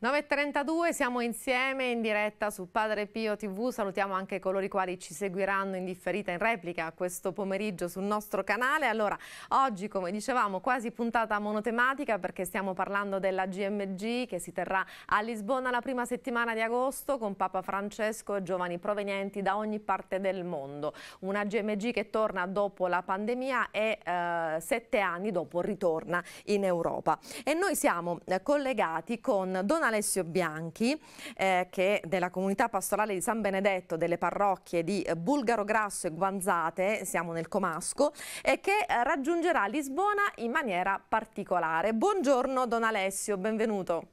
9.32 siamo insieme in diretta su Padre Pio TV, salutiamo anche coloro i quali ci seguiranno in differita in replica questo pomeriggio sul nostro canale. Allora, oggi come dicevamo quasi puntata monotematica perché stiamo parlando della GMG che si terrà a Lisbona la prima settimana di agosto con Papa Francesco e giovani provenienti da ogni parte del mondo. Una GMG che torna dopo la pandemia e eh, sette anni dopo ritorna in Europa. E noi siamo eh, collegati con Donato Alessio Bianchi, eh, che della comunità pastorale di San Benedetto, delle parrocchie di Bulgaro Grasso e Guanzate, siamo nel Comasco, e che eh, raggiungerà Lisbona in maniera particolare. Buongiorno Don Alessio, benvenuto.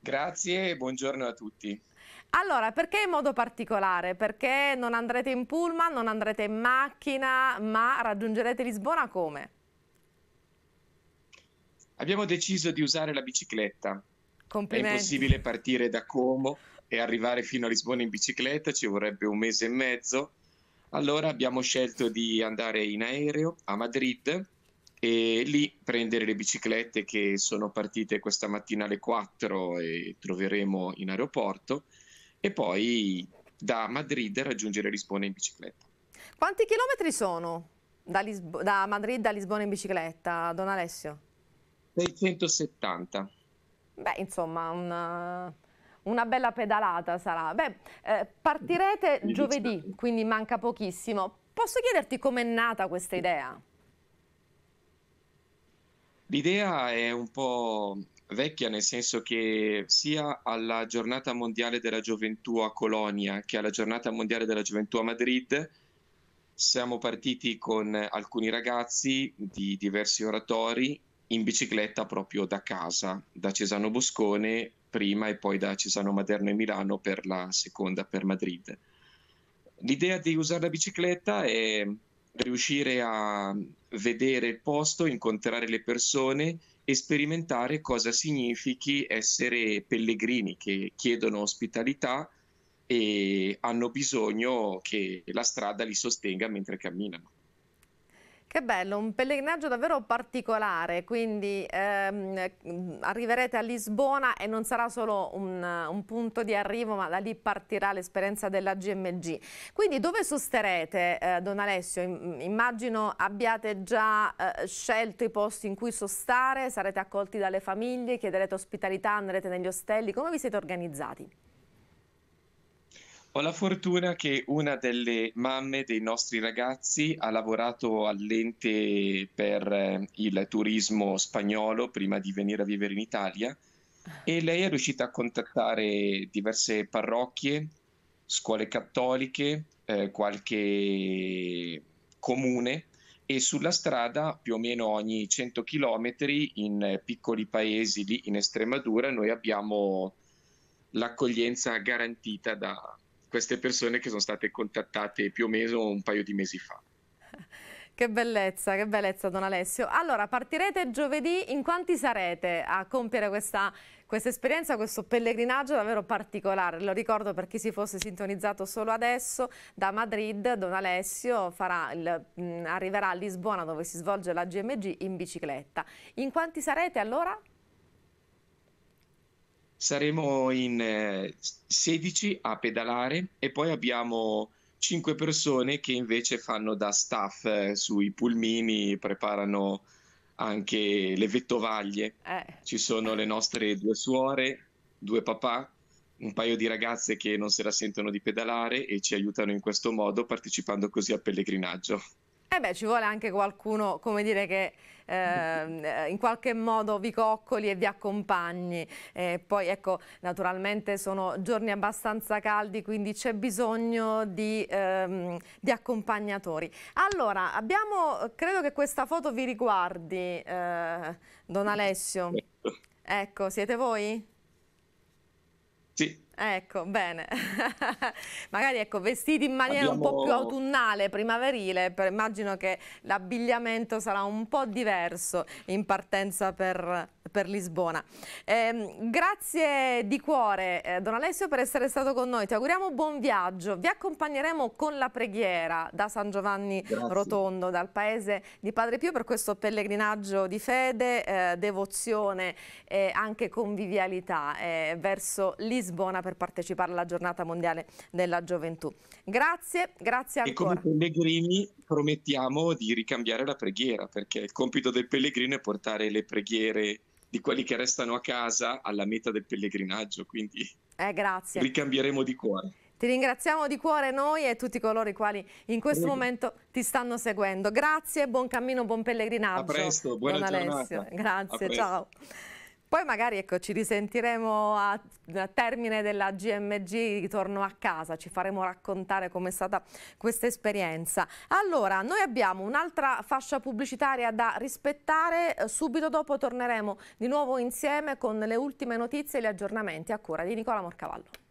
Grazie, e buongiorno a tutti. Allora, perché in modo particolare? Perché non andrete in pullman, non andrete in macchina, ma raggiungerete Lisbona come? Abbiamo deciso di usare la bicicletta. È impossibile partire da Como e arrivare fino a Lisbona in bicicletta, ci vorrebbe un mese e mezzo. Allora abbiamo scelto di andare in aereo a Madrid e lì prendere le biciclette che sono partite questa mattina alle 4 e troveremo in aeroporto e poi da Madrid raggiungere Lisbona in bicicletta. Quanti chilometri sono da, Lisbo da Madrid a Lisbona in bicicletta, Don Alessio? 670. Beh, insomma, una, una bella pedalata sarà. Beh, eh, partirete Mi giovedì, dicevo. quindi manca pochissimo. Posso chiederti com'è nata questa idea? L'idea è un po' vecchia, nel senso che sia alla giornata mondiale della gioventù a Colonia che alla giornata mondiale della gioventù a Madrid siamo partiti con alcuni ragazzi di diversi oratori in bicicletta proprio da casa, da Cesano Boscone prima e poi da Cesano Maderno e Milano per la seconda per Madrid. L'idea di usare la bicicletta è riuscire a vedere il posto, incontrare le persone e sperimentare cosa significhi essere pellegrini che chiedono ospitalità e hanno bisogno che la strada li sostenga mentre camminano. Che bello, un pellegrinaggio davvero particolare, quindi ehm, arriverete a Lisbona e non sarà solo un, un, punto di arrivo, ma da lì partirà l'esperienza della GMG. Quindi dove sosterete, eh, Don Alessio? Immagino abbiate già eh, scelto i posti in cui sostare, sarete accolti dalle famiglie, chiederete ospitalità, andrete negli ostelli, come vi siete organizzati? Ho la fortuna che una delle mamme dei nostri ragazzi ha lavorato all'ente per eh, il turismo spagnolo prima di venire a vivere in Italia e lei è riuscita a contattare diverse parrocchie, scuole cattoliche, eh, qualche comune e sulla strada più o meno ogni 100 km in piccoli paesi lì in Estremadura noi abbiamo l'accoglienza garantita da, queste persone che sono state contattate più o meno un paio di mesi fa. Che bellezza, che bellezza Don Alessio. Allora, partirete giovedì, in quanti sarete a compiere questa, questa esperienza, questo pellegrinaggio davvero particolare? Lo ricordo per chi si fosse sintonizzato solo adesso, da Madrid Don Alessio il, mh, mm, arriverà a Lisbona dove si svolge la GMG in bicicletta. In quanti sarete allora? saremo in 16 eh, a pedalare e poi abbiamo 5 persone che invece fanno da staff eh, sui pulmini, preparano anche le vettovaglie. Eh. Ci sono le nostre due suore, due papà, un paio di ragazze che non se la sentono di pedalare e ci aiutano in questo modo partecipando così al pellegrinaggio. Eh beh, ci vuole anche qualcuno, come dire, che eh, in qualche modo vi coccoli e vi accompagni. Eh, poi, ecco, naturalmente sono giorni abbastanza caldi, quindi c'è bisogno di, ehm, di, accompagnatori. Allora, abbiamo, credo che questa foto vi riguardi, eh, Don Alessio. Ecco, siete voi? Ecco, bene. Magari ecco, vestiti in maniera Abbiamo... un po' più autunnale, primaverile, per, immagino che l'abbigliamento sarà un po' diverso in partenza per per Lisbona. Eh, grazie di cuore eh, Don Alessio per essere stato con noi, ti auguriamo buon viaggio, vi accompagneremo con la preghiera da San Giovanni grazie. Rotondo, dal paese di Padre Pio per questo pellegrinaggio di fede, eh, devozione e anche convivialità eh, verso Lisbona per partecipare alla giornata mondiale della gioventù. Grazie, grazie ancora. E come pellegrini promettiamo di ricambiare la preghiera perché il compito del pellegrino è portare le preghiere di quelli che restano a casa alla meta del pellegrinaggio, quindi eh, grazie. ricambieremo di cuore. Ti ringraziamo di cuore noi e tutti coloro i quali in questo Prego. momento ti stanno seguendo. Grazie, buon cammino, buon pellegrinaggio. A presto, buona Don giornata. Alessio. Grazie, ciao. Poi magari ecco, ci risentiremo a, a termine della GMG, ritorno a casa, ci faremo raccontare com'è stata questa esperienza. Allora, noi abbiamo un'altra fascia pubblicitaria da rispettare, eh, subito dopo torneremo di nuovo insieme con le ultime notizie e gli aggiornamenti a cura di Nicola Morcavallo.